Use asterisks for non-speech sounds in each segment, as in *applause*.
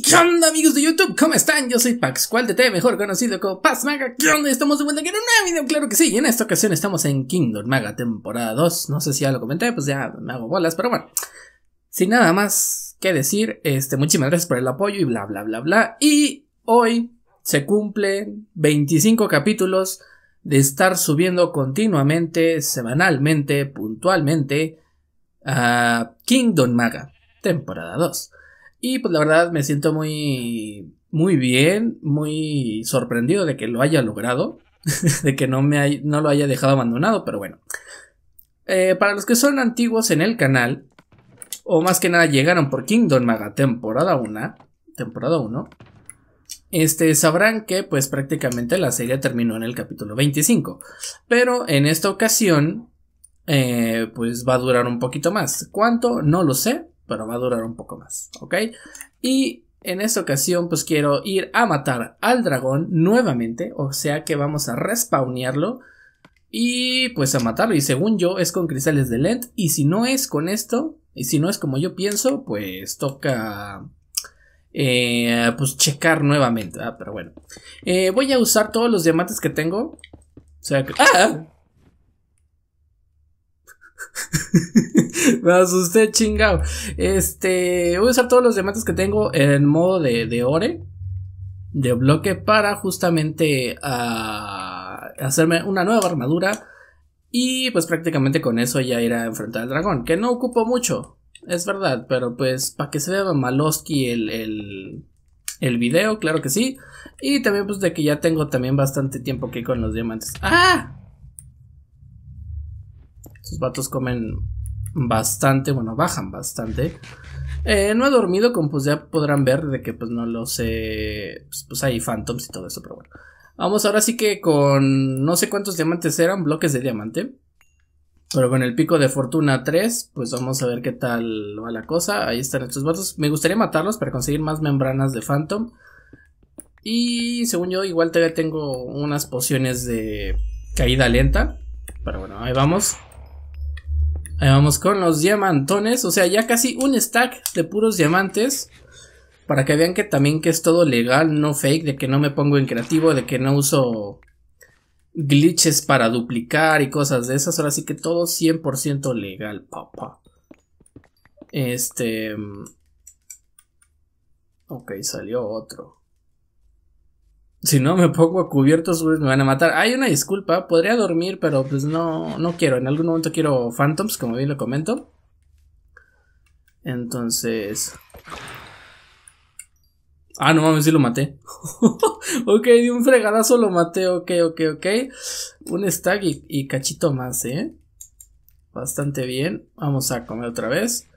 qué onda amigos de YouTube? ¿Cómo están? Yo soy Pax, cual de T, mejor conocido como Maga ¿Qué onda? Estamos de vuelta aquí en un nuevo video, claro que sí. Y en esta ocasión estamos en Kingdom Maga temporada 2. No sé si ya lo comenté, pues ya me hago bolas, pero bueno. Sin nada más que decir, este, muchísimas gracias por el apoyo y bla bla bla bla. Y hoy se cumplen 25 capítulos de estar subiendo continuamente, semanalmente, puntualmente a Kingdom Maga temporada 2. Y pues la verdad me siento muy, muy bien, muy sorprendido de que lo haya logrado, *laughs* de que no, me no lo haya dejado abandonado, pero bueno. Eh, para los que son antiguos en el canal, o más que nada llegaron por Kingdom Maga temporada 1, temporada 1, este, sabrán que pues prácticamente la serie terminó en el capítulo 25, pero en esta ocasión eh, pues va a durar un poquito más. ¿Cuánto? No lo sé, pero va a durar un poco más, ¿ok? Y en esta ocasión pues quiero ir a matar al dragón nuevamente, o sea que vamos a respawnearlo y pues a matarlo. Y según yo es con cristales de lent y si no es con esto, y si no es como yo pienso, pues toca... Eh, pues checar nuevamente, pero bueno. Eh, voy a usar todos los diamantes que tengo. O sea que... ¡ah! *laughs* *laughs* Me asusté, chingado. Este, voy a usar todos los diamantes que tengo en modo de, de ore, de bloque, para justamente ah, hacerme una nueva armadura. Y pues prácticamente con eso ya ir a enfrentar al dragón, que no ocupo mucho, es verdad, pero pues para que se vea maloski el, el, el video, claro que sí. Y también pues de que ya tengo también bastante tiempo aquí con los diamantes. ¡Ah! Estos vatos comen bastante, bueno, bajan bastante. Eh, no he dormido, como pues ya podrán ver, de que pues no lo sé, pues, pues, hay phantoms y todo eso, pero bueno. Vamos ahora sí que con no sé cuántos diamantes eran, bloques de diamante. Pero con el pico de fortuna 3, pues vamos a ver qué tal va la cosa. Ahí están estos vatos. Me gustaría matarlos para conseguir más membranas de Phantom. Y según yo, igual todavía tengo unas pociones de caída lenta. Pero bueno, ahí vamos. Ahí vamos con los diamantones, o sea, ya casi un stack de puros diamantes. Para que vean que también que es todo legal, no fake, de que no me pongo en creativo, de que no uso glitches para duplicar y cosas de esas. Ahora sí que todo 100% legal, papá. Este... Mm, ok, salió otro si no me pongo a cubierto, me van a matar. Hay una disculpa, podría dormir, pero pues no, no quiero. En algún momento quiero Phantoms, como bien lo comento. Entonces. Ah, no mames, sí lo maté. *laughs* ok, de un fregadazo lo maté. Ok, ok, ok. Un stack y, y cachito más, ¿eh? Bastante bien. Vamos a comer otra vez.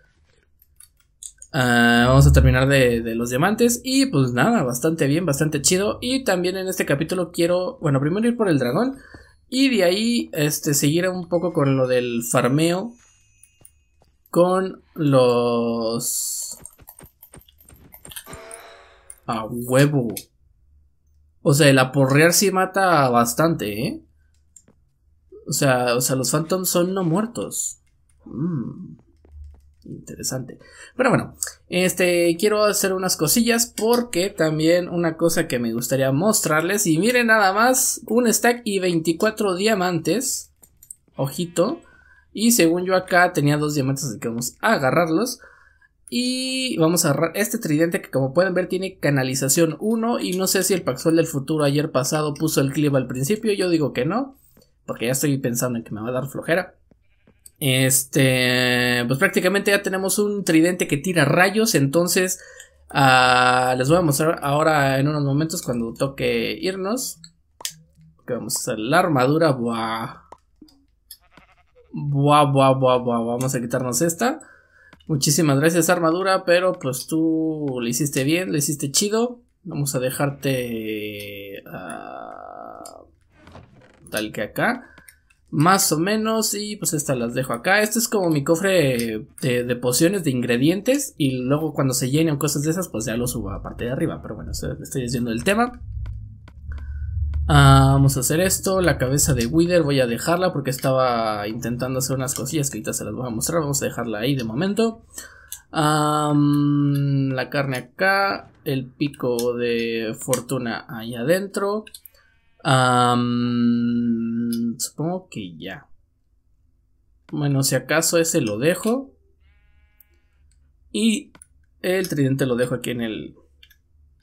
Ah, vamos a terminar de, los diamantes y pues nada, bastante bien, bastante chido. Y también en este capítulo quiero, bueno, primero ir por el dragón y de ahí este, seguir un poco con lo del farmeo con los... A huevo. O sea, el aporrear sí mata bastante, ¿eh? O sea, o sea los phantoms son no muertos. Mmm. Interesante. Pero bueno, este quiero hacer unas cosillas porque también una cosa que me gustaría mostrarles y miren nada más un stack y 24 diamantes. Ojito. Y según yo acá tenía dos diamantes así que vamos a agarrarlos. Y vamos a agarrar este tridente que como pueden ver tiene canalización 1 y no sé si el paxuel del futuro ayer pasado puso el clip al principio, yo digo que no, porque ya estoy pensando en que me va a dar flojera. Este, pues prácticamente ya tenemos un tridente que tira rayos, entonces ah, les voy a mostrar ahora en unos momentos cuando toque irnos. vamos a hacer la armadura, buah. Buah, buah, buah, buah, vamos a quitarnos esta. Muchísimas gracias armadura, pero pues tú Lo hiciste bien, le hiciste chido. Vamos a dejarte ah, tal que acá. Más o menos, y pues estas las dejo acá. Este es como mi cofre de, pociones de ingredientes. Y luego cuando se llenen cosas de esas, pues ya lo subo a parte de arriba. Pero bueno, estoy diciendo el tema. Ah, vamos a hacer esto. La cabeza de Wither voy a dejarla porque estaba intentando hacer unas cosillas que ahorita se las voy a mostrar. Vamos a dejarla ahí de momento. la carne acá, el pico de fortuna ahí adentro, supongo que ya. Bueno, si acaso ese lo dejo. Y el tridente lo dejo aquí en el,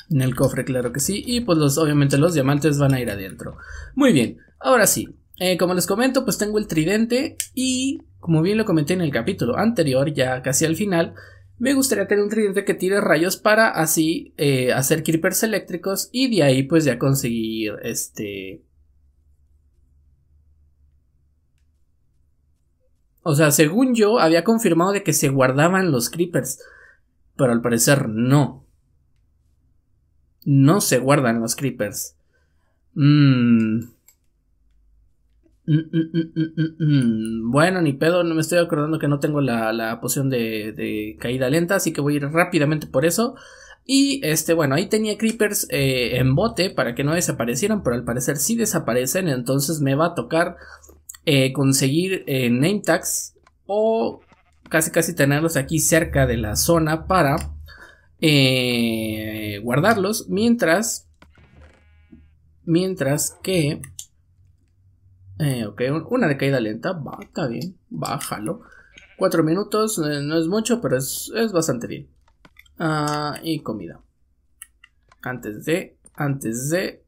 en el cofre, claro que sí. Y pues los, obviamente los diamantes van a ir adentro. Muy bien, ahora sí. Eh, como les comento, pues tengo el tridente y como bien lo comenté en el capítulo anterior, ya casi al final, me gustaría tener un tridente que tire rayos para así eh, hacer creepers eléctricos y de ahí pues ya conseguir este... O sea, según yo había confirmado de que se guardaban los creepers, pero al parecer no. No se guardan los creepers. Mmm... Mm, mm, mm, bueno, ni pedo, no me estoy acordando que no tengo la, la poción de, caída lenta, así que voy a ir rápidamente por eso. Y este, bueno, ahí tenía creepers eh, en bote para que no desaparecieran, pero al parecer sí desaparecen, entonces me va a tocar eh, conseguir eh, name tags o casi casi tenerlos aquí cerca de la zona para guardarlos mientras mientras que eh, ok, una de caída lenta, va, está bien, bájalo, Cuatro minutos, eh, no es mucho, pero es, bastante bien. Ah, y comida. Antes de, antes de...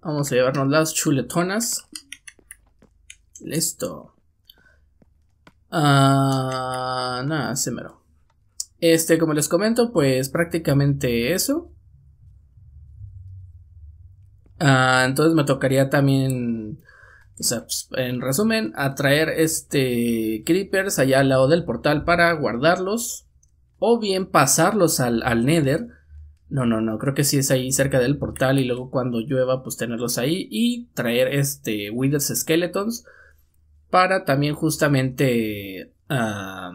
Vamos a llevarnos las chuletonas. Listo. Ah, nada, Este, como les comento, pues prácticamente eso. Ah, entonces me tocaría también, o sea, pues, en resumen, atraer este creepers allá al lado del portal para guardarlos o bien pasarlos al, nether. No, no, no, creo que sí es ahí cerca del portal y luego cuando llueva pues tenerlos ahí y traer este Withers Skeletons para también justamente para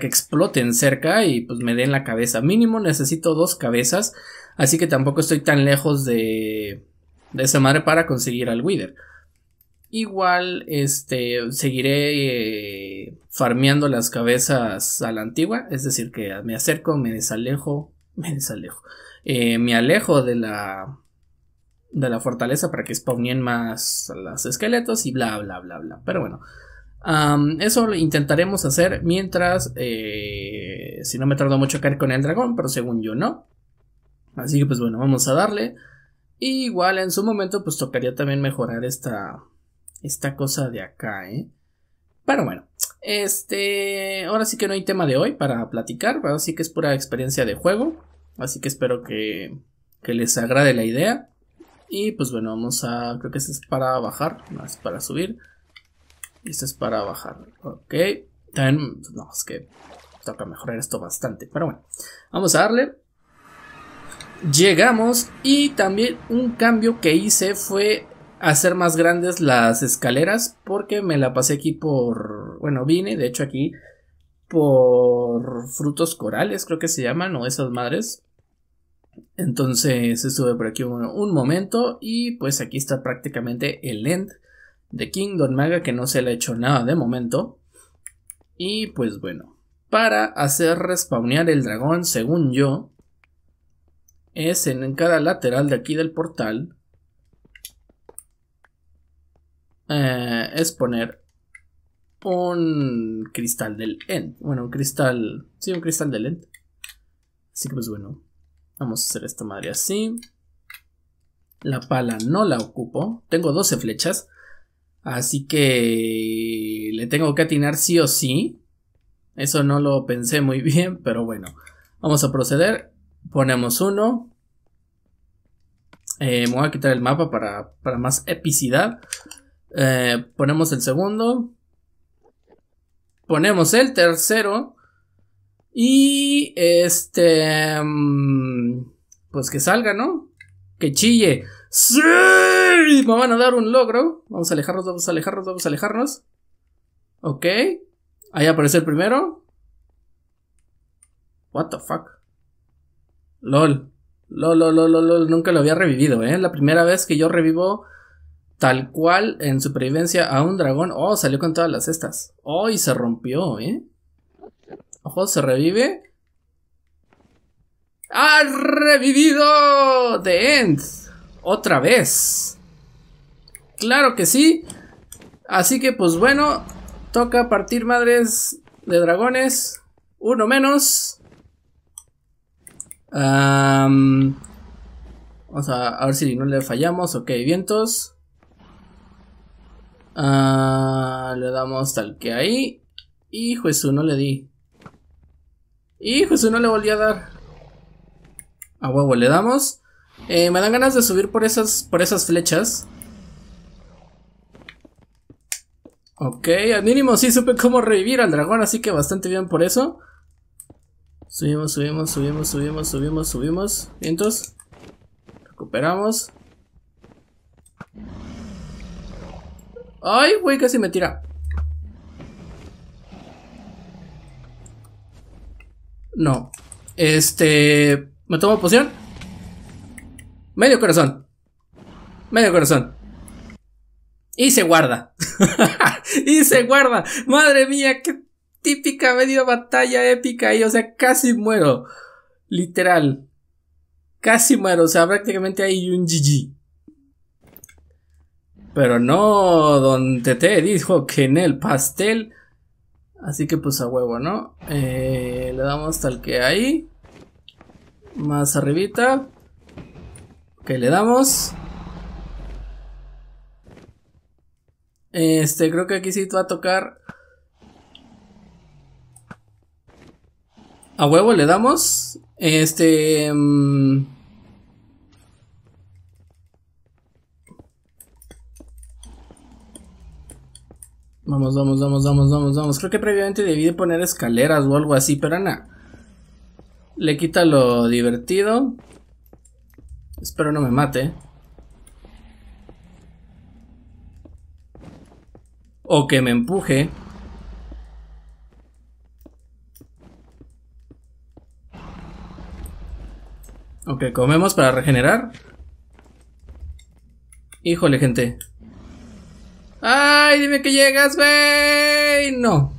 que exploten cerca y pues me den la cabeza. Mínimo necesito dos cabezas Así que tampoco estoy tan lejos de, de esa madre para conseguir al Wither. Igual, este, seguiré eh, farmeando las cabezas a la antigua, es decir, que me acerco, me desalejo, *laughs* me desalejo, eh, me alejo de la, de la fortaleza para que spawnen más los esqueletos y bla, bla, bla, bla. Pero bueno, eso lo intentaremos hacer mientras, eh, si no me tardo mucho caer con el dragón, pero según yo no. Así que pues bueno, vamos a darle. igual en su momento pues tocaría también mejorar esta, esta cosa de acá, ¿eh? Pero bueno, este, ahora sí que no hay tema de hoy para platicar, Así que es pura experiencia de juego, así que espero que, les agrade la idea. Y pues bueno, vamos a, creo que este es para bajar, no es para subir. Este es para bajar, ok. También, no, es que toca mejorar esto bastante, pero bueno, vamos a darle. Llegamos y también un cambio que hice fue hacer más grandes las escaleras porque me la pasé aquí por, bueno, vine de hecho aquí por frutos corales, creo que se llaman, o esas madres. Entonces estuve por aquí un, momento y pues aquí está prácticamente el end de Kingdom Maga que no se le ha hecho nada de momento. Y pues bueno, para hacer respawnear el dragón, según yo, es en, cada lateral de aquí del portal. Eh, es poner un cristal del end. Bueno, un cristal. Sí, un cristal del end. Así que pues bueno. Vamos a hacer esta madre así. La pala no la ocupo. Tengo 12 flechas. Así que le tengo que atinar sí o sí. Eso no lo pensé muy *laughs* bien, pero bueno. Vamos a proceder. Ponemos uno. Eh, me voy a quitar el mapa para, para más epicidad. Eh, ponemos el segundo. Ponemos el tercero. Y este... Mm, pues que salga, ¿no? Que chille. ¡Sí! Me van a dar un logro. Vamos a alejarnos, vamos a alejarnos, vamos a alejarnos. Ok. Ahí aparece el primero. What the fuck. LOL. LOL, LOL, LOL, LOL, nunca lo había revivido, ¿eh? La primera vez que yo revivo tal cual en supervivencia a un dragón. Oh, salió con todas las cestas. Oh, y se rompió, ¿eh? Ojo, se revive. ¡Ha revivido! The End. Otra vez. Claro que sí. Así que pues bueno, toca partir madres de dragones. Uno menos vamos a, ver si no le fallamos. Ok, vientos. Ah, le damos tal que ahí. Y eso no le di. Y eso no le volví a dar. A huevo, le damos. Eh, me dan ganas de subir por esas, por esas flechas. Ok, al mínimo sí supe cómo revivir al dragón, así que bastante bien por eso. Subimos, subimos, subimos, subimos, subimos, subimos. Vientos. Recuperamos. Ay, güey, casi me tira. No. Este... ¿Me tomo poción? Medio corazón. Medio corazón. Y se guarda. *laughs* y se guarda. Madre mía, qué típica medio batalla épica y, o sea, casi muero. Literal. Casi muero, o sea, prácticamente hay un GG. Pero no, don Tete dijo que en el pastel. Así que pues a huevo, ¿no? Eh, le damos tal que ahí. Más arribita. Ok, le damos. Este, creo que aquí sí te va a tocar A huevo le damos. Este. Mm, vamos, vamos, vamos, vamos, vamos, vamos. Creo que previamente debí de poner escaleras o algo así, pero nada. Le quita lo divertido. Espero no me mate. O que me empuje. Ok, comemos para regenerar. Híjole, gente. ¡Ay, dime que llegas, wey No.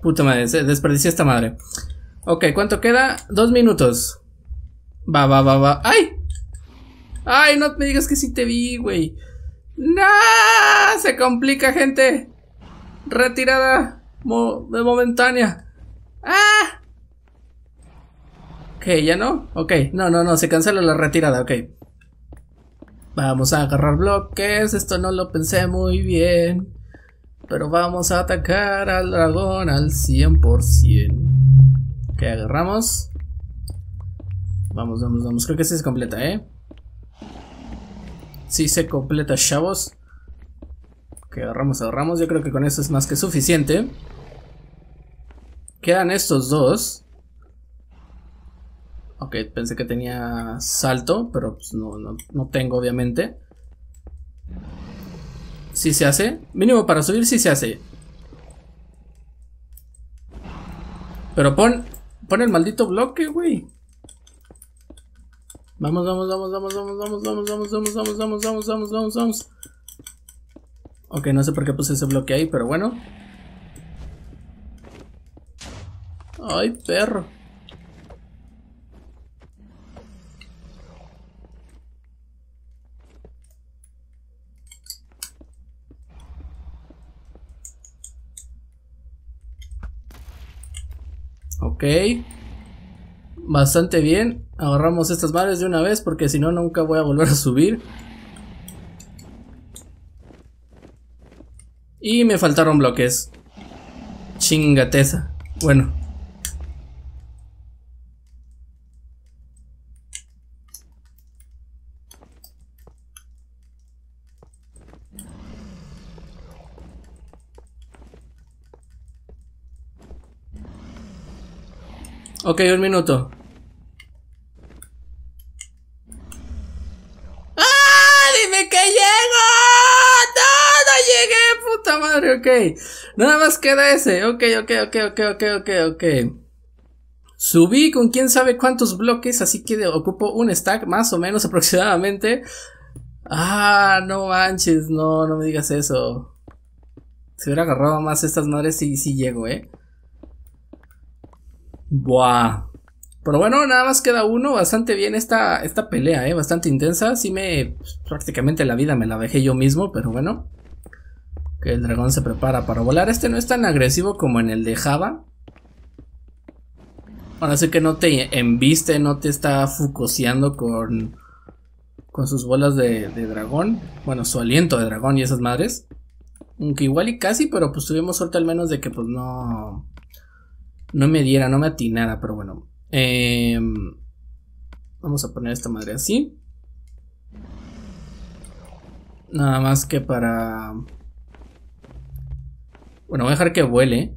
Puta madre, desperdicié esta madre. Ok, ¿cuánto queda? Dos minutos. Va, va, va, va. ¡Ay! ¡Ay, no me digas que sí te vi, wey ¡No! Se complica, gente. Retirada De momentánea. ¡Ah! ¿ya no? Ok, no, no, no, se cancela la retirada, ok. Vamos a agarrar bloques, esto no lo pensé muy bien. Pero vamos a atacar al dragón al 100%. Ok, agarramos. Vamos, vamos, vamos. Creo que sí se completa, ¿eh? Sí se completa, chavos. Ok, agarramos, agarramos. Yo creo que con eso es más que suficiente. Quedan estos dos. Ok, pensé que tenía salto, pero no, tengo obviamente. Si se hace, mínimo para subir si se hace. Pero pon, pon el maldito bloque, güey. Vamos, vamos, vamos, vamos, vamos, vamos, vamos, vamos, vamos, vamos, vamos, vamos, vamos, vamos, vamos. Ok, no sé por qué puse ese bloque ahí, pero bueno. Ay, perro. Ok. Bastante bien. Agarramos estas bares de una vez porque si no nunca voy a volver a subir. Y me faltaron bloques. Chingateza. Bueno, Ok, un minuto. ¡Ah! ¡Dime que llego! ¡No, no llegué! ¡Puta madre! Ok. Nada más queda ese. Ok, ok, ok, ok, ok, ok, ok. Subí con quién sabe cuántos bloques, así que ocupo un stack más o menos *laughs* aproximadamente. Ah, no manches, no, no me digas eso. Si hubiera agarrado más estas madres, sí, sí llego, eh. Buah. Pero bueno, nada más queda uno. Bastante bien esta, esta pelea, ¿eh? Bastante intensa. Sí me... Pues, prácticamente la vida me la dejé yo mismo, pero bueno. Que el dragón se prepara para volar. Este no es tan agresivo como en el de Java. Ahora sí que no te embiste, no te está fucoseando con... Con sus bolas de, de dragón. Bueno, su aliento de dragón y esas madres. Aunque igual y casi, pero pues tuvimos suerte al menos de que pues no no me diera, no me atinara, pero bueno. Em, vamos a poner esta madre así. Nada más que para... Bueno, voy a dejar que vuele.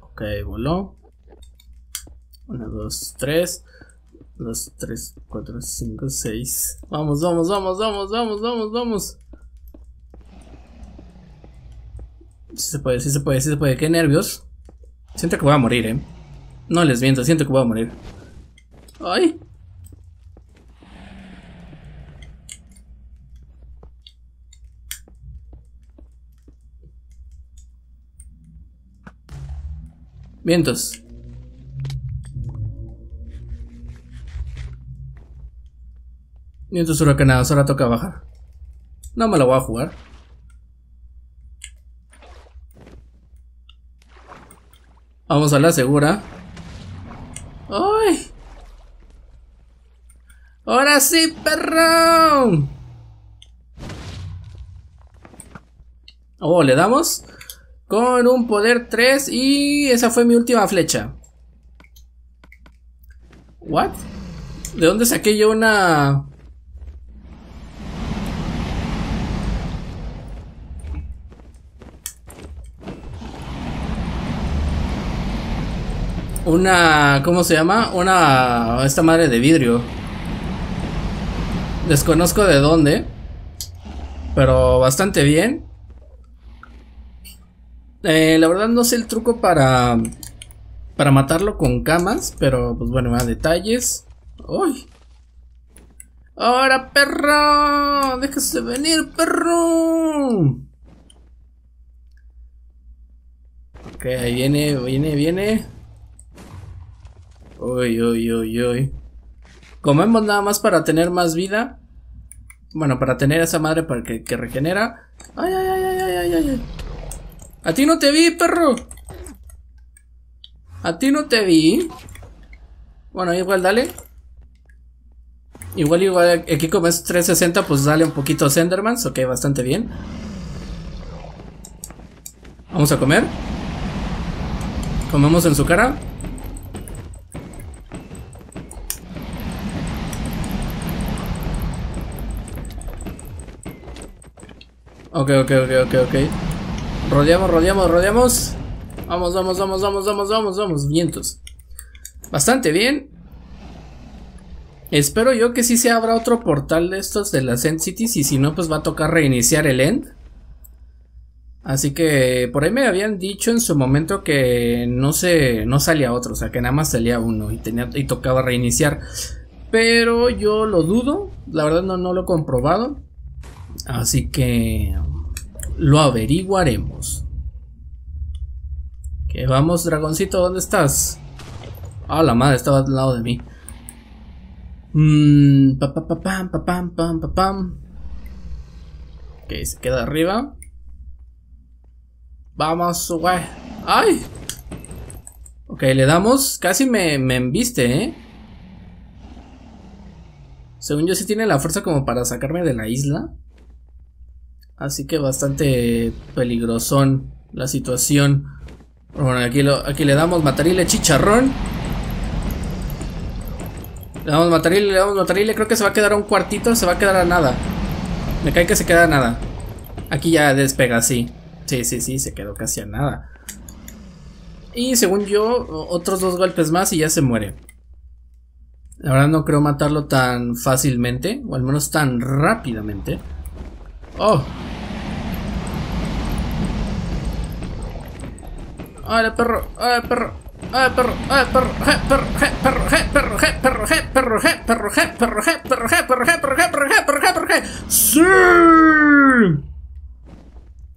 Ok, voló. 1, 2, 3. 2, 3, 4, 5, 6. Vamos, vamos, vamos, vamos, vamos, vamos, vamos. si se puede, si se puede, si se puede. Qué nervios. Siento que voy a morir, eh. No les miento, siento que voy a morir. ¡Ay! Vientos. Vientos nada ahora toca bajar. No me lo voy a jugar. Vamos a la segura. ¡Ay! ¡Ahora sí, perrón! Oh, le damos con un poder 3 y esa fue mi última flecha. ¿What? ¿De dónde saqué yo una una. ¿Cómo se llama? Una. Esta madre de vidrio. Desconozco de dónde. Pero bastante bien. Eh, la verdad no sé el truco para. Para matarlo con camas. Pero pues bueno, más detalles. ¡Uy! ¡Ahora, perro! ¡Déjese venir, perro! Ok, ahí viene, viene, viene. Uy, uy, uy, uy. Comemos nada más para tener más vida. Bueno, para tener esa madre para que, regenera. Ay, ay, ay, ay, ay, ay, A ti no te vi, perro. A ti no te vi. Bueno, igual dale. Igual, igual, aquí como es 360, pues dale un poquito a Sendermans. Ok, bastante bien. Vamos a comer. Comemos en su cara. Ok, ok, ok, ok, ok. Rodeamos, rodeamos, rodeamos. Vamos, vamos, vamos, vamos, vamos, vamos, vamos. Vientos. Bastante bien. Espero yo que sí se abra otro portal de estos de las End Cities. Y si no, pues va a tocar reiniciar el End. Así que por ahí me habían dicho en su momento que no se no salía otro, o sea que nada más salía uno y tenía y tocaba reiniciar. Pero yo lo dudo, la verdad no, no lo he comprobado. Así que lo averiguaremos. Que vamos, dragoncito, ¿dónde estás? Ah, la madre estaba al lado de mí. Mmm, Ok, se queda arriba. Vamos, güey. ¡Ay! Ok, le damos. Casi me, me embiste, ¿eh? Según yo si tiene la fuerza como para sacarme de la isla. Así que bastante peligrosón la situación. Bueno, aquí, le damos matarile chicharrón. Le damos matarile, le damos matarile. Creo que se va a quedar a un cuartito, se va a quedar a nada. Me cae que se queda a nada. Aquí ya despega, sí. Sí, sí, sí, se quedó casi a nada. Y según yo, otros dos golpes más y ya se muere. La verdad no creo matarlo tan fácilmente, o al menos tan rápidamente. Oh, ¡Hola, perro! perro! ¡Hola, perro! perro! ¡Je, perro! ¡Je, perro! ¡Je, perro! ¡Je, perro! ¡Je, perro! ¡Je, perro! perro! ¡Je, perro! perro! perro! perro! perro! perro!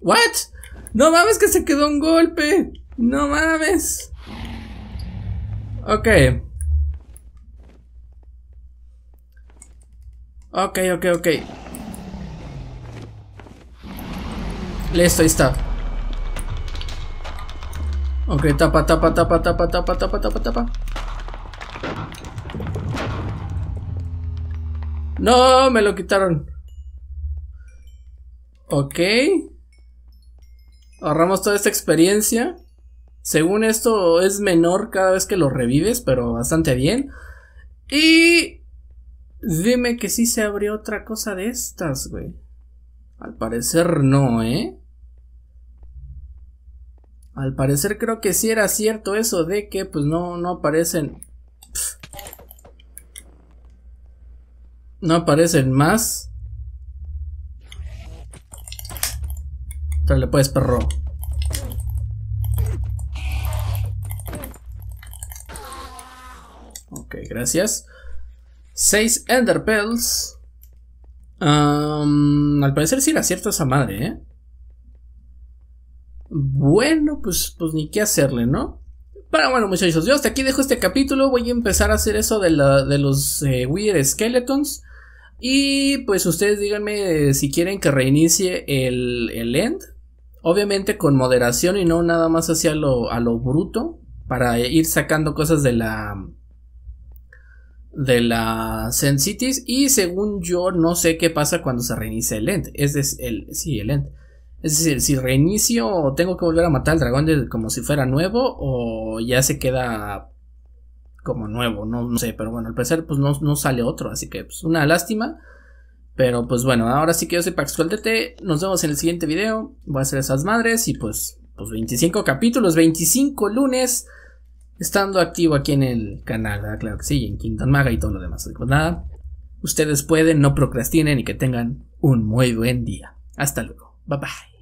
¿What? ¡No mames que se quedó un golpe! ¡No mames! Ok. Ok, ok, ok. Listo, ahí está. Ok, tapa, tapa, tapa, tapa, tapa, tapa, tapa, tapa. No, me lo quitaron. Ok. Ahorramos toda esta experiencia. Según esto es menor cada vez que lo revives, pero bastante bien. Y... Dime que sí se abrió otra cosa de estas, güey. Al parecer no, ¿eh? Al parecer creo que sí era cierto eso de que pues no, no aparecen... no aparecen más. Dale puedes perro. Ok, gracias. Seis Ender al parecer sí era cierto esa madre, ¿eh? Bueno, pues, pues ni qué hacerle, ¿no? Pero bueno, muchachos, yo hasta aquí dejo este capítulo. Voy a empezar a hacer eso de, los eh, Weird Skeletons. Y pues ustedes díganme eh, si quieren que reinicie el, end. Obviamente con moderación y no nada más hacia lo, a lo bruto. Para ir sacando cosas de la. De la cities Y según yo, no sé qué pasa cuando se reinicia el end. es el. Sí, el end. Es decir, si reinicio, tengo que volver a matar al dragón como si fuera nuevo o ya se queda como nuevo, no, sé, pero bueno, al parecer pues no, no, sale otro, así que pues una lástima. Pero pues bueno, ahora sí que yo soy Pax nos vemos en el siguiente video, voy a hacer esas madres y pues, pues 25 capítulos, 25 lunes, estando activo aquí en el canal, claro que sí, en Kingdom Maga y todo lo demás. Pues nada, ustedes pueden, no procrastinen y que tengan un muy buen día. Hasta luego. باي باي